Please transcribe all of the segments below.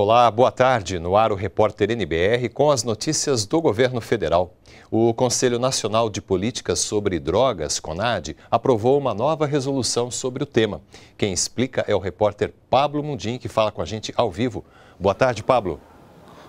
Olá, boa tarde. No ar o repórter NBR com as notícias do governo federal. O Conselho Nacional de Políticas sobre Drogas, CONAD, aprovou uma nova resolução sobre o tema. Quem explica é o repórter Pablo Mundim, que fala com a gente ao vivo. Boa tarde, Pablo.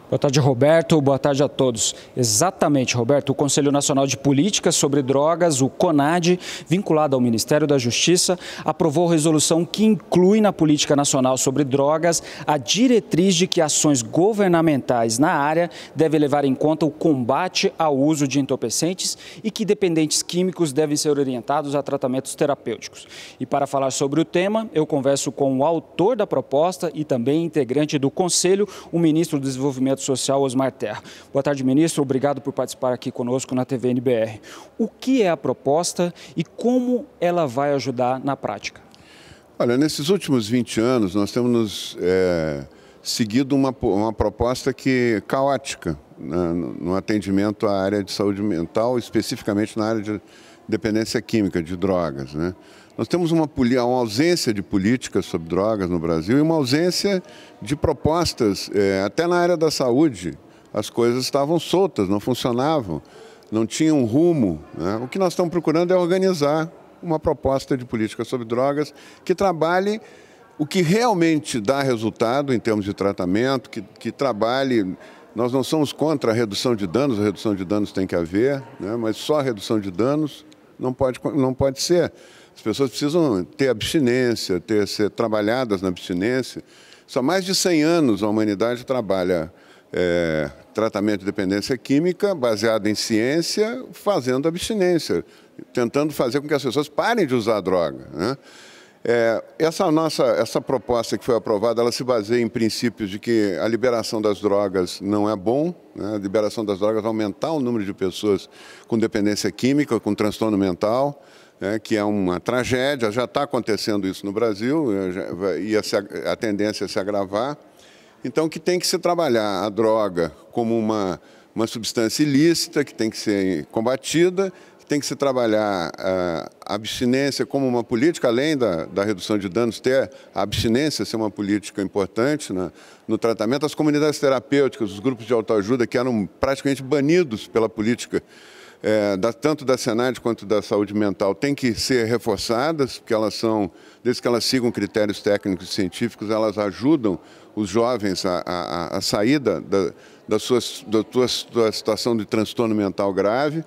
Boa tarde, Roberto. Boa tarde a todos. Exatamente, Roberto. O Conselho Nacional de Políticas sobre Drogas, o CONAD, vinculado ao Ministério da Justiça, aprovou resolução que inclui na Política Nacional sobre Drogas a diretriz de que ações governamentais na área devem levar em conta o combate ao uso de entorpecentes e que dependentes químicos devem ser orientados a tratamentos terapêuticos. E para falar sobre o tema, eu converso com o autor da proposta e também integrante do Conselho, o ministro do Desenvolvimento projeto social Osmar Terra. Boa tarde, ministro. Obrigado por participar aqui conosco na TV NBR. O que é a proposta e como ela vai ajudar na prática? Olha, nesses últimos 20 anos nós temos é, seguido uma, uma proposta que é caótica né, no atendimento à área de saúde mental, especificamente na área de dependência química, de drogas, né? Nós temos uma, uma ausência de políticas sobre drogas no Brasil e uma ausência de propostas, é, até na área da saúde. As coisas estavam soltas, não funcionavam, não tinham um rumo. Né? O que nós estamos procurando é organizar uma proposta de política sobre drogas que trabalhe o que realmente dá resultado em termos de tratamento, que, que trabalhe nós não somos contra a redução de danos, a redução de danos tem que haver, né? mas só a redução de danos não pode, não pode ser. As pessoas precisam ter abstinência, ter, ser trabalhadas na abstinência. Só mais de 100 anos a humanidade trabalha é, tratamento de dependência química baseado em ciência, fazendo abstinência, tentando fazer com que as pessoas parem de usar droga. Né? É, essa nossa essa proposta que foi aprovada, ela se baseia em princípios de que a liberação das drogas não é bom, né? a liberação das drogas vai aumentar o número de pessoas com dependência química, com transtorno mental, né, que é uma tragédia, já está acontecendo isso no Brasil, eh, e a, a tendência é se agravar. Então, que tem que se trabalhar a droga como uma, uma substância ilícita, que tem que ser combatida, que tem que se trabalhar a abstinência como uma política, além da, da redução de danos, ter a abstinência ser uma política importante no tratamento. As comunidades terapêuticas, os grupos de autoajuda, que eram praticamente banidos pela política é, da, tanto da Senad quanto da saúde mental têm que ser reforçadas, porque elas são, desde que elas sigam critérios técnicos e científicos, elas ajudam os jovens a, a, a saída da, da, sua, da, tua, da situação de transtorno mental grave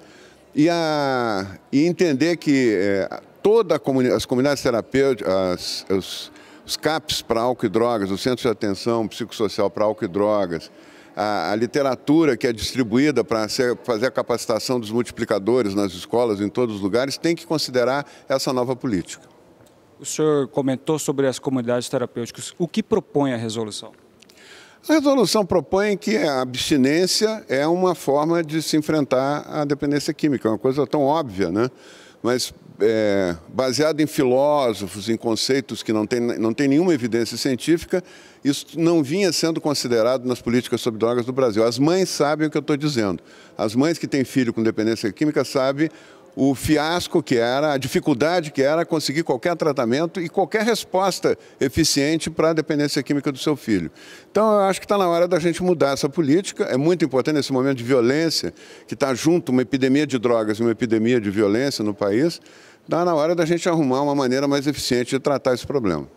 e, a, e entender que é, toda comuni as comunidades terapêuticas, as, os, os CAPs para álcool e drogas, os centros de atenção psicossocial para álcool e drogas, a, a literatura que é distribuída para fazer a capacitação dos multiplicadores nas escolas, em todos os lugares, tem que considerar essa nova política. O senhor comentou sobre as comunidades terapêuticas. O que propõe a resolução? A resolução propõe que a abstinência é uma forma de se enfrentar a dependência química, É uma coisa tão óbvia, né? mas é, baseado em filósofos, em conceitos que não tem, não tem nenhuma evidência científica, isso não vinha sendo considerado nas políticas sobre drogas do Brasil. As mães sabem o que eu estou dizendo. As mães que têm filho com dependência química sabem o fiasco que era, a dificuldade que era conseguir qualquer tratamento e qualquer resposta eficiente para a dependência química do seu filho. Então, eu acho que está na hora da gente mudar essa política. É muito importante nesse momento de violência, que está junto uma epidemia de drogas e uma epidemia de violência no país, está na hora da gente arrumar uma maneira mais eficiente de tratar esse problema.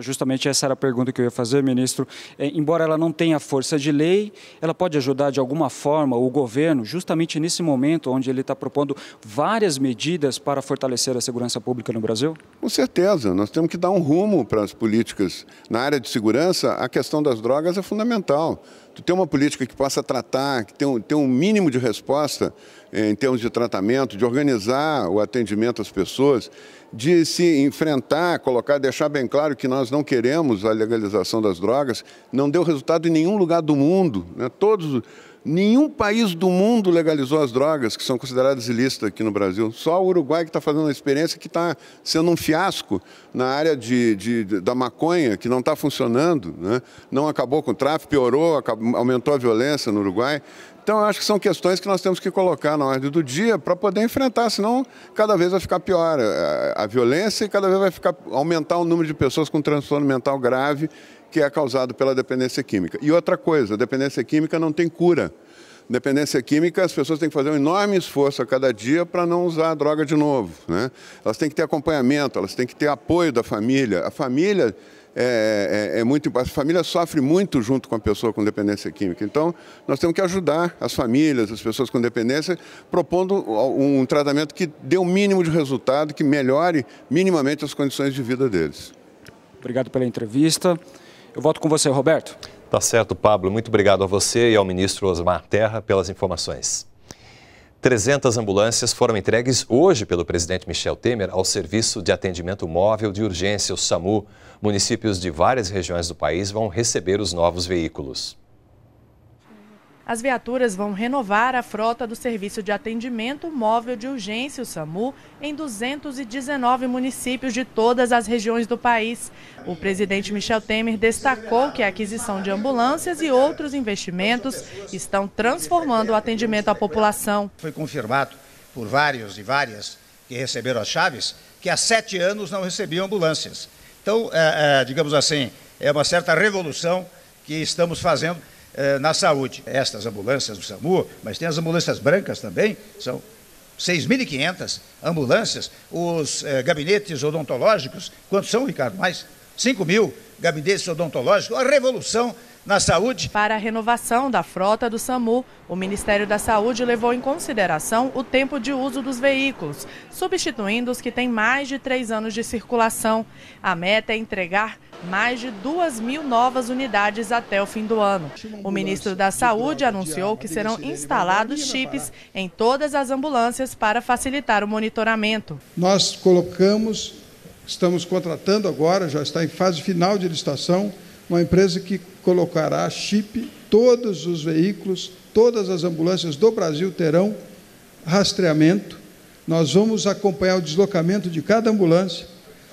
Justamente essa era a pergunta que eu ia fazer, ministro. É, embora ela não tenha força de lei, ela pode ajudar de alguma forma o governo, justamente nesse momento onde ele está propondo várias medidas para fortalecer a segurança pública no Brasil? Com certeza. Nós temos que dar um rumo para as políticas. Na área de segurança, a questão das drogas é fundamental. Tu tem uma política que possa tratar, que tem um, tem um mínimo de resposta em termos de tratamento, de organizar o atendimento às pessoas, de se enfrentar, colocar, deixar bem claro que nós não queremos a legalização das drogas, não deu resultado em nenhum lugar do mundo. Né? Todos Nenhum país do mundo legalizou as drogas que são consideradas ilícitas aqui no Brasil. Só o Uruguai que está fazendo uma experiência que está sendo um fiasco na área de, de da maconha, que não está funcionando, né? não acabou com o tráfico, piorou, acabou, aumentou a violência no Uruguai. Então, eu acho que são questões que nós temos que colocar na ordem do dia para poder enfrentar, senão cada vez vai ficar pior a, a violência e cada vez vai ficar, aumentar o número de pessoas com transtorno mental grave que é causado pela dependência química. E outra coisa, a dependência química não tem cura. Dependência química, as pessoas têm que fazer um enorme esforço a cada dia para não usar a droga de novo. Né? Elas têm que ter acompanhamento, elas têm que ter apoio da família. A família é, é, é, é, muito. A família sofre muito junto com a pessoa com dependência química. Então, nós temos que ajudar as famílias, as pessoas com dependência, propondo um tratamento que dê o um mínimo de resultado, que melhore minimamente as condições de vida deles. Obrigado pela entrevista. Eu volto com você, Roberto. Tá certo, Pablo. Muito obrigado a você e ao ministro Osmar Terra pelas informações. 300 ambulâncias foram entregues hoje pelo presidente Michel Temer ao Serviço de Atendimento Móvel de Urgência, o SAMU. Municípios de várias regiões do país vão receber os novos veículos. As viaturas vão renovar a frota do Serviço de Atendimento Móvel de Urgência, o SAMU, em 219 municípios de todas as regiões do país. O presidente Michel Temer destacou que a aquisição de ambulâncias e outros investimentos estão transformando o atendimento à população. Foi confirmado por vários e várias que receberam as chaves que há sete anos não recebiam ambulâncias. Então, é, é, digamos assim, é uma certa revolução que estamos fazendo eh, na saúde. Estas ambulâncias do SAMU, mas tem as ambulâncias brancas também, são 6.500 ambulâncias. Os eh, gabinetes odontológicos, quantos são, Ricardo? Mais 5 mil gabinetes odontológicos. A revolução na saúde. Para a renovação da frota do SAMU, o Ministério da Saúde levou em consideração o tempo de uso dos veículos, substituindo os que têm mais de três anos de circulação. A meta é entregar mais de duas mil novas unidades até o fim do ano. O ministro da Saúde anunciou que serão instalados chips em todas as ambulâncias para facilitar o monitoramento. Nós colocamos, estamos contratando agora, já está em fase final de licitação uma empresa que colocará chip, todos os veículos, todas as ambulâncias do Brasil terão rastreamento. Nós vamos acompanhar o deslocamento de cada ambulância.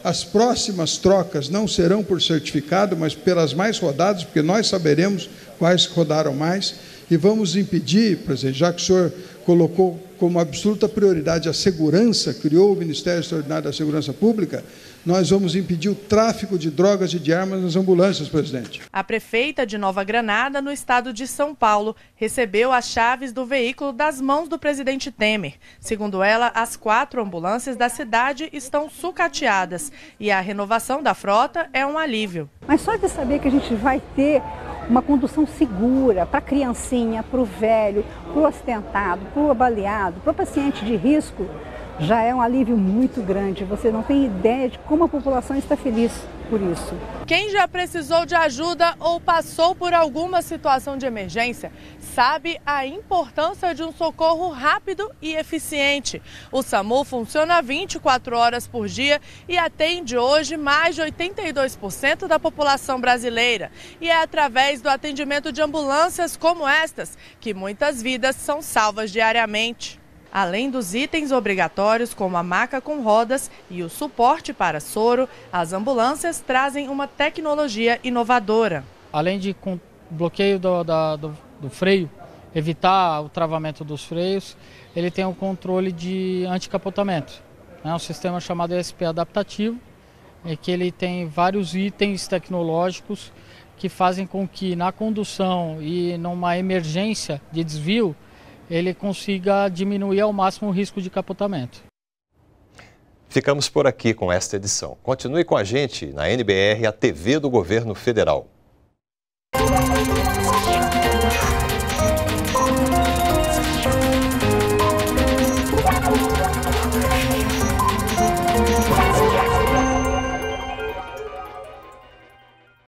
As próximas trocas não serão por certificado, mas pelas mais rodadas, porque nós saberemos quais rodaram mais. E vamos impedir, presidente, já que o senhor colocou como absoluta prioridade a segurança, criou o Ministério Extraordinário da Segurança Pública, nós vamos impedir o tráfico de drogas e de armas nas ambulâncias, presidente. A prefeita de Nova Granada, no estado de São Paulo, recebeu as chaves do veículo das mãos do presidente Temer. Segundo ela, as quatro ambulâncias da cidade estão sucateadas e a renovação da frota é um alívio. Mas só de saber que a gente vai ter uma condução segura para a criancinha, para o velho, para o ostentado, para o abaleado, para o paciente de risco já é um alívio muito grande. Você não tem ideia de como a população está feliz por isso. Quem já precisou de ajuda ou passou por alguma situação de emergência sabe a importância de um socorro rápido e eficiente. O SAMU funciona 24 horas por dia e atende hoje mais de 82% da população brasileira. E é através do atendimento de ambulâncias como estas que muitas vidas são salvas diariamente. Além dos itens obrigatórios, como a maca com rodas e o suporte para soro, as ambulâncias trazem uma tecnologia inovadora. Além de com bloqueio do, da, do, do freio, evitar o travamento dos freios, ele tem o um controle de anticapotamento. É um sistema chamado ESP adaptativo, é que ele tem vários itens tecnológicos que fazem com que na condução e numa emergência de desvio ele consiga diminuir ao máximo o risco de capotamento. Ficamos por aqui com esta edição. Continue com a gente na NBR, a TV do Governo Federal.